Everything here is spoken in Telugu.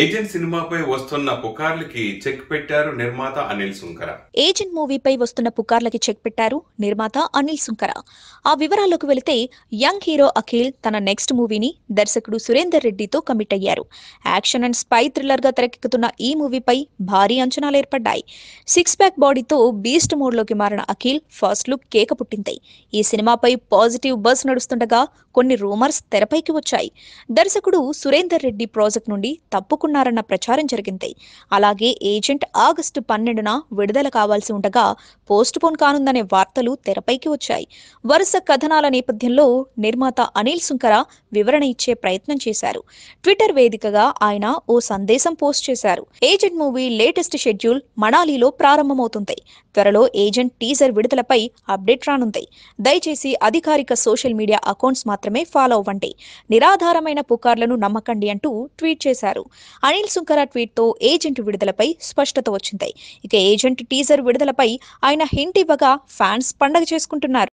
ఏజెంట్ సినిమాపై వస్తున్న పుకార్లకి చెక్ పెట్టారు నిర్మాత అనిల్ సుంకర ఏజెంట్ మూవీపై వస్తున్న పుకార్లకి చెక్ పెట్టారు నిర్మాత అనిల్ సుంకర ఆ వివరాల్లోకి వెళితే యంగ్ హీరో అఖిల్ తన నెక్స్ట్ మూవీని దర్శకుడు సురేందర్ రెడ్డితో కమిట్ అయ్యారు యాక్షన్ అండ్ స్పై థ్రిల్లర్ గా తెరకెక్కుతున్న ఈ మూవీపై భారీ అంచనాలు ఏర్పడ్డాయి సిక్స్ ప్యాక్ బాడీతో బీస్ట్ మోడ్ లోకి మారిన అఖిల్ ఫస్ట్ లుక్ కేక పుట్టింది ఈ సినిమాపై పాజిటివ్ బస్ నడుస్తుండగా కొన్ని రూమర్స్ తెరపైకి వచ్చాయి దర్శకుడు సురేందర్ రెడ్డి ప్రాజెక్ట్ నుండి తప్పు అడ్డుకున్నారన్న ప్రచారం జరిగింది అలాగే ఏజెంట్ ఆగస్టు పన్నెండున విడుదల కావాల్సి ఉండగా పోస్ట్ పోన్ కానుందనే వార్తలు తెరపైకి వచ్చాయి వరుస కథనాల నేపథ్యంలో నిర్మాత అనిల్ సుంకర వివరణ ఇచ్చే ప్రయత్నం చేశారు ట్విట్టర్ వేదికగా ఆయన ఓ సందేశం పోస్ట్ చేశారు ఏజెంట్ మూవీ లేటెస్ట్ షెడ్యూల్ మనాలిలో ప్రారంభమవుతుంది త్వరలో ఏజెంట్ టీజర్ విడుదలపై అప్డేట్ రానుంది దయచేసి అధికారిక సోషల్ మీడియా అకౌంట్స్ మాత్రమే ఫాలో అవ్వండి నిరాధారమైన పుకార్లను నమ్మకండి అంటూ ట్వీట్ చేశారు అనిల్ సుంకర తో ఏజెంట్ విడుదలపై స్పష్టత వచ్చింది ఇక ఏజెంట్ టీజర్ విడుదలపై ఆయన హింట్ ఇవ్వగా ఫ్యాన్స్ పండగ చేసుకుంటున్నారు